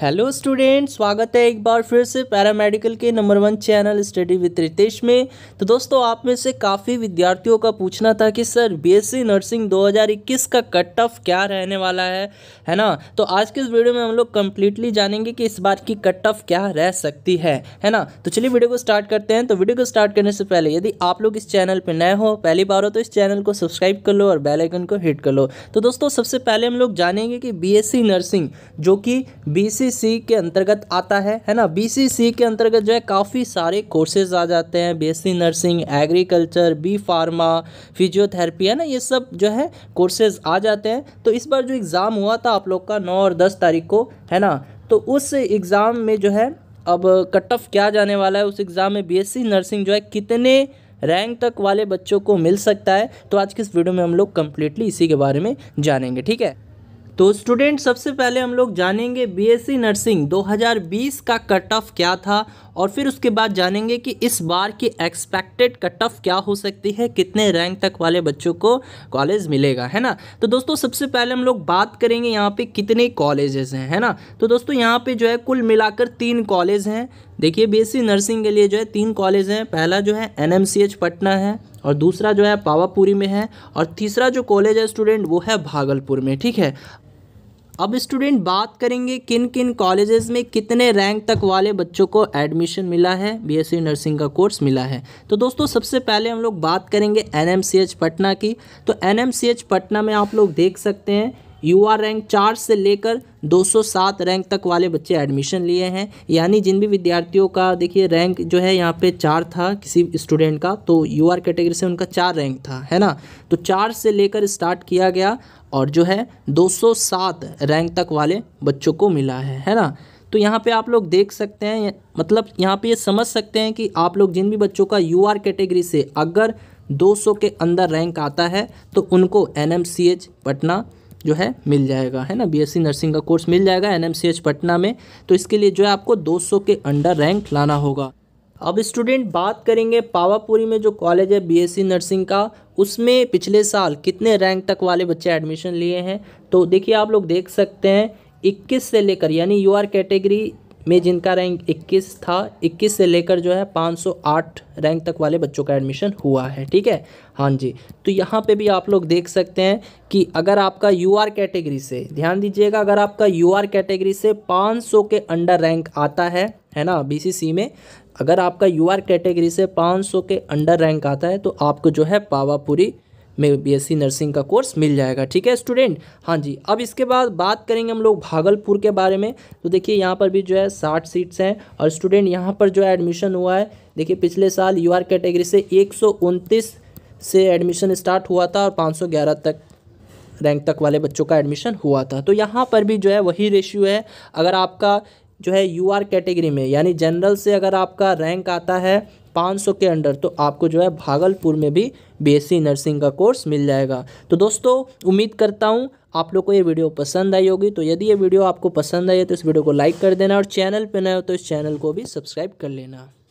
hello student स्वागत है एक बार फिर से पैरामेडिकल के number one channel study with Ritesh में तो दोस्तों आप में से काफ़ी विद्यार्थियों का पूछना था कि सर बीएससी नर्सिंग 2021 का कट ऑफ क्या रहने वाला है है ना तो आज के इस वीडियो में हम लोग कम्प्लीटली जानेंगे कि इस बार की कट ऑफ क्या रह सकती है है ना तो चलिए वीडियो को स्टार्ट करते हैं तो वीडियो को स्टार्ट करने से पहले यदि आप लोग इस चैनल पर नए हो पहली बार हो तो इस चैनल को सब्सक्राइब कर लो और बेलाइकन को हिट कर लो तो दोस्तों सबसे पहले हम लोग जानेंगे कि बी नर्सिंग जो कि बी बीसीसी के अंतर्गत आता है है ना बीसीसी के अंतर्गत जो है काफ़ी सारे कोर्सेज आ जाते हैं BSc nursing agriculture B pharma physiotherapy है ना ये सब जो है कोर्सेज आ जाते हैं तो इस बार जो एग्ज़ाम हुआ था आप लोग का नौ और दस तारीख को है ना तो उस एग्ज़ाम में जो है अब कट ऑफ क्या जाने वाला है उस एग्ज़ाम में बी नर्सिंग जो है कितने रैंक तक वाले बच्चों को मिल सकता है तो आज के इस वीडियो में हम लोग कम्प्लीटली इसी के बारे में जानेंगे ठीक है तो स्टूडेंट सबसे पहले हम लोग जानेंगे बीएससी नर्सिंग 2020 का कट ऑफ क्या था और फिर उसके बाद जानेंगे कि इस बार की एक्सपेक्टेड कट ऑफ क्या हो सकती है कितने रैंक तक वाले बच्चों को कॉलेज मिलेगा है ना तो दोस्तों सबसे पहले हम लोग बात करेंगे यहाँ पे कितने कॉलेजेस हैं है ना तो दोस्तों यहाँ पे जो है कुल मिलाकर तीन कॉलेज हैं देखिए बी नर्सिंग के लिए जो है तीन कॉलेज हैं पहला जो है एन पटना है और दूसरा जो है पावापुरी में है और तीसरा जो कॉलेज है स्टूडेंट वो है भागलपुर में ठीक है अब स्टूडेंट बात करेंगे किन किन कॉलेजेस में कितने रैंक तक वाले बच्चों को एडमिशन मिला है बीएससी नर्सिंग का कोर्स मिला है तो दोस्तों सबसे पहले हम लोग बात करेंगे एनएमसीएच पटना की तो एनएमसीएच पटना में आप लोग देख सकते हैं युवा रैंक चार से लेकर 207 रैंक तक वाले बच्चे एडमिशन लिए हैं यानी जिन भी विद्यार्थियों का देखिए रैंक जो है यहाँ पे चार था किसी स्टूडेंट का तो यू कैटेगरी से उनका चार रैंक था है ना तो चार से लेकर स्टार्ट किया गया और जो है 207 रैंक तक वाले बच्चों को मिला है है ना तो यहाँ पे आप लोग देख सकते हैं मतलब यहाँ पे ये यह समझ सकते हैं कि आप लोग जिन भी बच्चों का यू कैटेगरी से अगर 200 के अंदर रैंक आता है तो उनको एन पटना जो है मिल जाएगा है ना बीएससी नर्सिंग का कोर्स मिल जाएगा एनएमसीएच पटना में तो इसके लिए जो है आपको 200 के अंडर रैंक लाना होगा अब स्टूडेंट बात करेंगे पावापुरी में जो कॉलेज है बीएससी नर्सिंग का उसमें पिछले साल कितने रैंक तक वाले बच्चे एडमिशन लिए हैं तो देखिए आप लोग देख सकते हैं 21 से लेकर यानी यू आर कैटेगरी में जिनका रैंक 21 था 21 से लेकर जो है 508 रैंक तक वाले बच्चों का एडमिशन हुआ है ठीक है हाँ जी तो यहाँ पे भी आप लोग देख सकते हैं कि अगर आपका यू आर कैटेगरी से ध्यान दीजिएगा अगर आपका यू आर कैटेगरी से 500 के अंडर रैंक आता है है ना बीसीसी में अगर आपका यू आर कैटेगरी से 500 के अंडर रैंक आता है तो आपको जो है पावापुरी में बीएससी नर्सिंग का कोर्स मिल जाएगा ठीक है स्टूडेंट हाँ जी अब इसके बाद बात करेंगे हम लोग भागलपुर के बारे में तो देखिए यहाँ पर भी जो है साठ सीट्स हैं और स्टूडेंट यहाँ पर जो है एडमिशन हुआ है देखिए पिछले साल यू कैटेगरी से एक से एडमिशन स्टार्ट हुआ था और पाँच तक रैंक तक वाले बच्चों का एडमिशन हुआ था तो यहाँ पर भी जो है वही रेशियो है अगर आपका जो है यू आर कैटेगरी में यानी जनरल से अगर आपका रैंक आता है 500 के अंडर तो आपको जो है भागलपुर में भी बी नर्सिंग का कोर्स मिल जाएगा तो दोस्तों उम्मीद करता हूँ आप लोग को ये वीडियो पसंद आई होगी तो यदि ये वीडियो आपको पसंद आई है तो इस वीडियो को लाइक कर देना और चैनल पर नए हो तो इस चैनल को भी सब्सक्राइब कर लेना